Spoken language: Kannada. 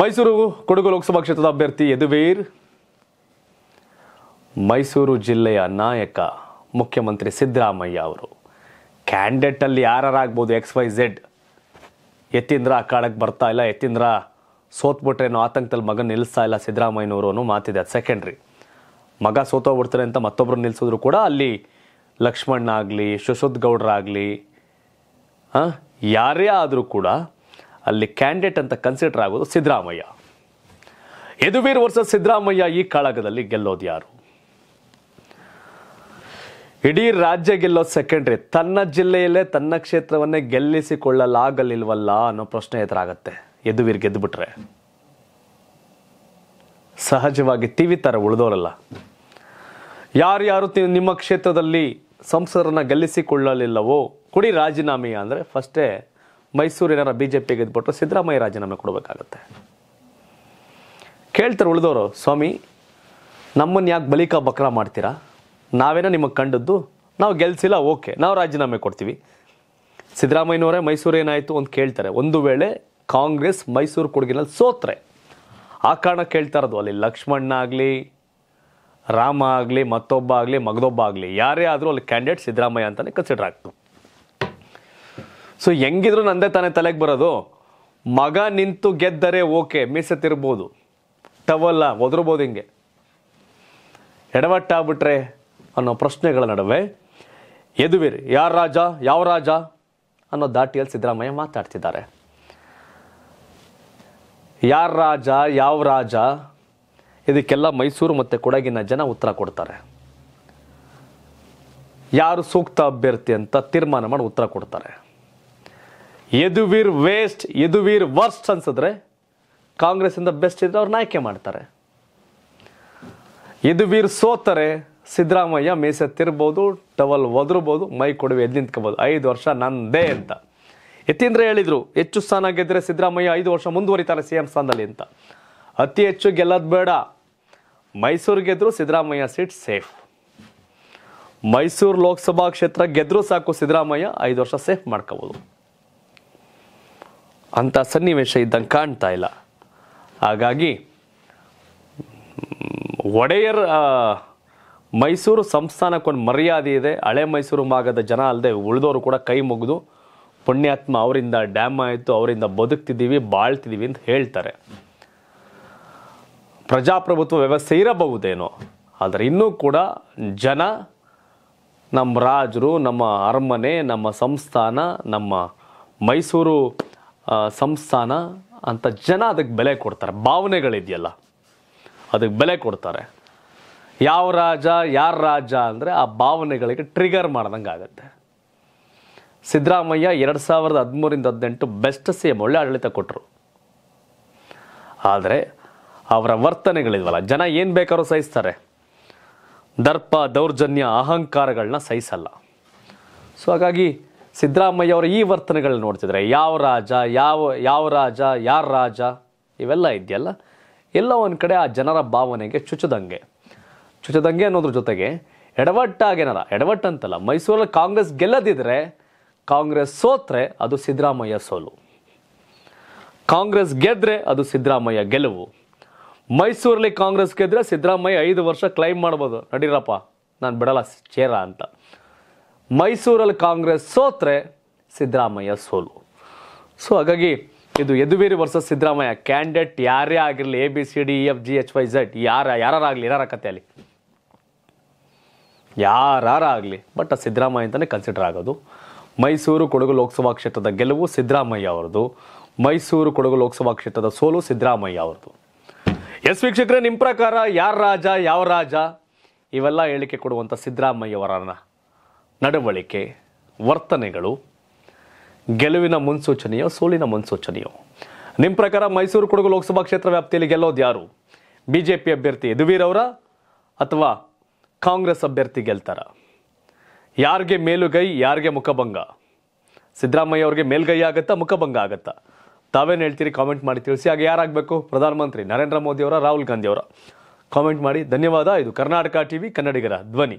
ಮೈಸೂರು ಕೊಡಗು ಲೋಕಸಭಾ ಕ್ಷೇತ್ರದ ಅಭ್ಯರ್ಥಿ ಯದುವೀರ್ ಮೈಸೂರು ಜಿಲ್ಲೆಯ ನಾಯಕ ಮುಖ್ಯಮಂತ್ರಿ ಸಿದ್ದರಾಮಯ್ಯ ಅವರು ಕ್ಯಾಂಡಿಡೇಟಲ್ಲಿ ಆಗ್ಬೋದು ಎಕ್ಸ್ ವೈ ಝೆಡ್ ಎತ್ತಿಂದ್ರ ಅಖಾಡಕ್ಕೆ ಬರ್ತಾ ಇಲ್ಲ ಸೋತ್ಬಿಟ್ರೆ ಅನ್ನೋ ಆತಂಕದಲ್ಲಿ ಮಗ ನಿಲ್ಲಿಸ್ತಾ ಇಲ್ಲ ಸಿದ್ದರಾಮಯ್ಯನವರು ಅನ್ನೋ ಮಾತಿದೆ ಅದು ಸೆಕೆಂಡ್ರಿ ಮಗ ಸೋತೋಗ್ಬಿಡ್ತಾರೆ ಅಂತ ಮತ್ತೊಬ್ಬರು ನಿಲ್ಲಿಸಿದ್ರು ಕೂಡ ಅಲ್ಲಿ ಲಕ್ಷ್ಮಣ್ಣ ಆಗಲಿ ಸುಶೋದ್ ಗೌಡ್ರಾಗಲಿ ಹಾಂ ಯಾರೇ ಆದರೂ ಕೂಡ ಅಲ್ಲಿ ಕ್ಯಾಂಡಿಡೇಟ್ ಅಂತ ಕನ್ಸಿಡರ್ ಆಗೋದು ಸಿದ್ದರಾಮಯ್ಯ ಯದುವೀರ್ ವರ್ಸಸ್ ಸಿದ್ದರಾಮಯ್ಯ ಈ ಕಾಳಗದಲ್ಲಿ ಗೆಲ್ಲೋದು ಯಾರು ಇಡೀ ರಾಜ್ಯ ಗೆಲ್ಲೋ ಸೆಕೆಂಡ್ರಿ ತನ್ನ ಜಿಲ್ಲೆಯಲ್ಲೇ ತನ್ನ ಕ್ಷೇತ್ರವನ್ನೇ ಗೆಲ್ಲಿಸಿಕೊಳ್ಳಲಾಗಲಿಲ್ವಲ್ಲ ಅನ್ನೋ ಪ್ರಶ್ನೆ ಎದುರಾಗತ್ತೆ ಯದುವೀರ್ ಗೆದ್ದುಬಿಟ್ರೆ ಸಹಜವಾಗಿ ಟಿವಿ ಥರ ಉಳಿದೋರಲ್ಲ ಯಾರ್ಯಾರು ನಿಮ್ಮ ಕ್ಷೇತ್ರದಲ್ಲಿ ಸಂಸದರನ್ನ ಗೆಲ್ಲಿಸಿಕೊಳ್ಳಲಿಲ್ಲವೋ ಕೊಡಿ ರಾಜೀನಾಮೆಯ ಅಂದರೆ ಫಸ್ಟೇ ಮೈಸೂರಿನ ಬಿಜೆಪಿಗೆ ಇದ್ಬಿಟ್ಟು ಸಿದ್ದರಾಮಯ್ಯ ರಾಜೀನಾಮೆ ಕೊಡಬೇಕಾಗತ್ತೆ ಕೇಳ್ತಾರೆ ಉಳಿದವರು ಸ್ವಾಮಿ ನಮ್ಮನ್ನು ಯಾಕೆ ಬಲಿಕ ಬಕ್ರ ಮಾಡ್ತೀರಾ ನಾವೇನೋ ನಿಮಗೆ ಕಂಡದ್ದು ನಾವು ಗೆಲ್ಸಿಲ್ಲ ಓಕೆ ನಾವು ರಾಜೀನಾಮೆ ಕೊಡ್ತೀವಿ ಸಿದ್ದರಾಮಯ್ಯನವರೇ ಮೈಸೂರು ಏನಾಯಿತು ಅಂತ ಕೇಳ್ತಾರೆ ಒಂದು ವೇಳೆ ಕಾಂಗ್ರೆಸ್ ಮೈಸೂರು ಕೊಡುಗಿನಲ್ಲಿ ಸೋತ್ರೆ ಆ ಕಾರಣ ಕೇಳ್ತಾ ಇರೋದು ಅಲ್ಲಿ ಲಕ್ಷ್ಮಣ್ಣ ಆಗಲಿ ರಾಮ ಆಗಲಿ ಮತ್ತೊಬ್ಬ ಆಗಲಿ ಮಗದೊಬ್ಬ ಆಗಲಿ ಯಾರೇ ಆದರೂ ಅಲ್ಲಿ ಕ್ಯಾಂಡಿಡೇಟ್ ಸಿದ್ದರಾಮಯ್ಯ ಅಂತಲೇ ಕನ್ಸಿಡರ್ ಆಗ್ತು ಸೊ ಹೆಂಗಿದ್ರು ನಂದೇ ತಾನೇ ತಲೆಗೆ ಬರೋದು ಮಗ ನಿಂತು ಗೆದ್ದರೆ ಓಕೆ ಮೀಸತ್ತಿರ್ಬೋದು ಟವಲ್ಲ ಒದರ್ಬೋದು ಹಿಂಗೆ ಎಡವಟ್ಟಾಗ್ಬಿಟ್ರೆ ಅನ್ನೋ ಪ್ರಶ್ನೆಗಳ ನಡುವೆ ಎದುವಿರಿ ಯಾರ ರಾಜ ಯಾವ ರಾಜ ಅನ್ನೋ ದಾಟಿಯಲ್ಲಿ ಸಿದ್ದರಾಮಯ್ಯ ಮಾತಾಡ್ತಿದ್ದಾರೆ ಯಾರ ರಾಜ ಯಾವ ರಾಜ ಇದಕ್ಕೆಲ್ಲ ಮೈಸೂರು ಮತ್ತು ಕೊಡಗಿನ ಜನ ಉತ್ತರ ಕೊಡ್ತಾರೆ ಯಾರು ಸೂಕ್ತ ಅಭ್ಯರ್ಥಿ ಅಂತ ತೀರ್ಮಾನ ಮಾಡಿ ಉತ್ತರ ಕೊಡ್ತಾರೆ ಎದುವೀರ್ ವೇಸ್ಟ್ ಯದುವೀರ್ ವರ್ಸ್ಟ್ ಅನ್ಸಿದ್ರೆ ಇಂದ ಬೆಸ್ಟ್ ಇದ್ರೆ ಅವ್ರನ್ನ ಆಯ್ಕೆ ಮಾಡ್ತಾರೆ ಯದುವೀರ್ ಸೋತರೆ ಸಿದ್ದರಾಮಯ್ಯ ಮೇಸತ್ತಿರಬಹುದು ಟವಲ್ ಒದರ್ಬೋದು ಮೈ ಕೊಡುವೆ ಎದ್ದು ನಿಂತ್ಕೋಬೋದು ಐದು ವರ್ಷ ನಂದೇ ಅಂತ ಎತ್ತಿಂದ್ರೆ ಹೇಳಿದರು ಹೆಚ್ಚು ಸ್ಥಾನ ಗೆದ್ರೆ ಸಿದ್ದರಾಮಯ್ಯ ಐದು ವರ್ಷ ಮುಂದುವರಿತಾರೆ ಸಿ ಎಂ ಸ್ಥಾನದಲ್ಲಿ ಅಂತ ಅತಿ ಹೆಚ್ಚು ಗೆಲ್ಲೋದು ಬೇಡ ಮೈಸೂರು ಗೆದ್ದರು ಸಿದ್ದರಾಮಯ್ಯ ಸೀಟ್ ಸೇಫ್ ಮೈಸೂರು ಲೋಕಸಭಾ ಕ್ಷೇತ್ರ ಗೆದ್ದರೂ ಸಾಕು ಸಿದ್ದರಾಮಯ್ಯ ಐದು ವರ್ಷ ಸೇಫ್ ಮಾಡ್ಕೋಬೋದು ಅಂಥ ಸನ್ನಿವೇಶ ಇದ್ದಂಗೆ ಕಾಣ್ತಾ ಇಲ್ಲ ಹಾಗಾಗಿ ಒಡೆಯರ್ ಮೈಸೂರು ಸಂಸ್ಥಾನಕ್ಕೊಂದು ಮರ್ಯಾದೆ ಇದೆ ಹಳೆ ಮೈಸೂರು ಭಾಗದ ಜನ ಅಲ್ಲದೆ ಉಳಿದವರು ಕೂಡ ಕೈ ಮುಗಿದು ಪುಣ್ಯಾತ್ಮ ಅವರಿಂದ ಡ್ಯಾಮ್ ಆಯಿತು ಅವರಿಂದ ಬದುಕ್ತಿದ್ದೀವಿ ಬಾಳ್ತಿದ್ದೀವಿ ಅಂತ ಹೇಳ್ತಾರೆ ಪ್ರಜಾಪ್ರಭುತ್ವ ವ್ಯವಸ್ಥೆ ಇರಬಹುದೇನೋ ಆದರೆ ಇನ್ನೂ ಕೂಡ ಜನ ನಮ್ಮ ರಾಜರು ನಮ್ಮ ಅರಮನೆ ನಮ್ಮ ಸಂಸ್ಥಾನ ನಮ್ಮ ಮೈಸೂರು ಸಂಸ್ಥಾನ ಅಂತ ಜನ ಅದಕ್ಕೆ ಬೆಲೆ ಕೊಡ್ತಾರೆ ಭಾವನೆಗಳಿದೆಯಲ್ಲ ಅದಕ್ಕೆ ಬೆಲೆ ಕೊಡ್ತಾರೆ ಯಾವ ರಾಜ ಯಾರ ರಾಜ ಅಂದರೆ ಆ ಭಾವನೆಗಳಿಗೆ ಟ್ರಿಗರ್ ಮಾಡ್ದಂಗೆ ಆಗುತ್ತೆ ಸಿದ್ದರಾಮಯ್ಯ ಎರಡು ಸಾವಿರದ ಹದಿಮೂರಿಂದ ಹದಿನೆಂಟು ಬೆಸ್ಟ್ ಸಿ ಒಳ್ಳೆ ಆಡಳಿತ ಕೊಟ್ಟರು ಆದರೆ ಅವರ ವರ್ತನೆಗಳಿದ್ವಲ್ಲ ಜನ ಏನು ಬೇಕಾದ್ರೂ ಸಹಿಸ್ತಾರೆ ದರ್ಪ ದೌರ್ಜನ್ಯ ಅಹಂಕಾರಗಳನ್ನ ಸಹಿಸಲ್ಲ ಸೊ ಹಾಗಾಗಿ ಸಿದ್ದರಾಮಯ್ಯ ಅವರ ಈ ವರ್ತನೆಗಳನ್ನ ನೋಡ್ತಿದ್ರೆ ಯಾವ ರಾಜ ಯಾವ ಯಾವ ರಾಜ ಯಾರ ರಾಜ ಇವೆಲ್ಲ ಇದೆಯಲ್ಲ ಎಲ್ಲ ಒಂದು ಕಡೆ ಆ ಜನರ ಭಾವನೆಗೆ ಚುಚ್ಚದಂಗೆ ಚುಚ್ಚದಂಗೆ ಅನ್ನೋದ್ರ ಜೊತೆಗೆ ಎಡವಟ್ಟಾಗೇನಾರ ಅಂತಲ್ಲ ಮೈಸೂರಲ್ಲಿ ಕಾಂಗ್ರೆಸ್ ಗೆಲ್ಲದಿದ್ದರೆ ಕಾಂಗ್ರೆಸ್ ಸೋತ್ರೆ ಅದು ಸಿದ್ದರಾಮಯ್ಯ ಸೋಲು ಕಾಂಗ್ರೆಸ್ ಗೆದ್ರೆ ಅದು ಸಿದ್ದರಾಮಯ್ಯ ಗೆಲುವು ಮೈಸೂರಲ್ಲಿ ಕಾಂಗ್ರೆಸ್ ಗೆದ್ರೆ ಸಿದ್ದರಾಮಯ್ಯ ಐದು ವರ್ಷ ಕ್ಲೈಮ್ ಮಾಡ್ಬೋದು ನಡೀರಪ್ಪ ನಾನು ಬಿಡಲ್ಲ ಚೇರ ಅಂತ ಮೈಸೂರಲ್ಲಿ ಕಾಂಗ್ರೆಸ್ ಸೋತ್ರೆ ಸಿದ್ದರಾಮಯ್ಯ ಸೋಲು ಸೊ ಹಾಗಾಗಿ ಇದು ಯದುವೀರಿ ವರ್ಸಸ್ ಸಿದ್ದರಾಮಯ್ಯ ಕ್ಯಾಂಡಿಡೇಟ್ ಯಾರೇ ಆಗಿರಲಿ A B C D E F G H Y Z ಯಾರ ಯಾರಾಗಲಿ ಯಾರ ಕಥೆಯಲ್ಲಿ ಯಾರಾಗಲಿ ಬಟ್ ಸಿದ್ದರಾಮಯ್ಯ ಅಂತಲೇ ಕನ್ಸಿಡರ್ ಆಗೋದು ಮೈಸೂರು ಕೊಡಗು ಲೋಕಸಭಾ ಕ್ಷೇತ್ರದ ಗೆಲುವು ಸಿದ್ದರಾಮಯ್ಯ ಅವರದು ಮೈಸೂರು ಕೊಡಗು ಲೋಕಸಭಾ ಕ್ಷೇತ್ರದ ಸೋಲು ಸಿದ್ದರಾಮಯ್ಯ ಅವ್ರದ್ದು ಎಸ್ ವೀಕ್ಷಕರೇ ನಿಮ್ಮ ಪ್ರಕಾರ ಯಾರ ರಾಜ ಯಾವ ರಾಜ ಇವೆಲ್ಲ ಹೇಳಿಕೆ ಕೊಡುವಂಥ ಅವರನ್ನು ನಡವಳಿಕೆ ವರ್ತನೆಗಳು ಗೆಲುವಿನ ಮುನ್ಸೂಚನೆಯೋ ಸೋಲಿನ ಮುನ್ಸೂಚನೆಯೋ ನಿಮ್ಮ ಪ್ರಕಾರ ಮೈಸೂರು ಕೊಡಗು ಲೋಕಸಭಾ ಕ್ಷೇತ್ರ ವ್ಯಾಪ್ತಿಯಲ್ಲಿ ಗೆಲ್ಲೋದು ಯಾರು ಬಿ ಜೆ ಪಿ ಅಭ್ಯರ್ಥಿ ಯದುವೀರವರ ಅಥವಾ ಕಾಂಗ್ರೆಸ್ ಅಭ್ಯರ್ಥಿ ಗೆಲ್ತಾರ ಯಾರಿಗೆ ಮೇಲುಗೈ ಯಾರಿಗೆ ಮುಖಭಂಗ ಸಿದ್ದರಾಮಯ್ಯ ಅವರಿಗೆ ಮೇಲುಗೈ ಆಗುತ್ತಾ ಮುಖಭಂಗ ಆಗುತ್ತಾ ತಾವೇನು ಹೇಳ್ತೀರಿ ಕಾಮೆಂಟ್ ಮಾಡಿ ತಿಳಿಸಿ ಆಗ ಯಾರಾಗಬೇಕು ಪ್ರಧಾನಮಂತ್ರಿ ನರೇಂದ್ರ ಮೋದಿಯವರ ರಾಹುಲ್ ಗಾಂಧಿಯವರ ಕಾಮೆಂಟ್ ಮಾಡಿ ಧನ್ಯವಾದ ಇದು ಕರ್ನಾಟಕ ವಿ ಕನ್ನಡಿಗರ ಧ್ವನಿ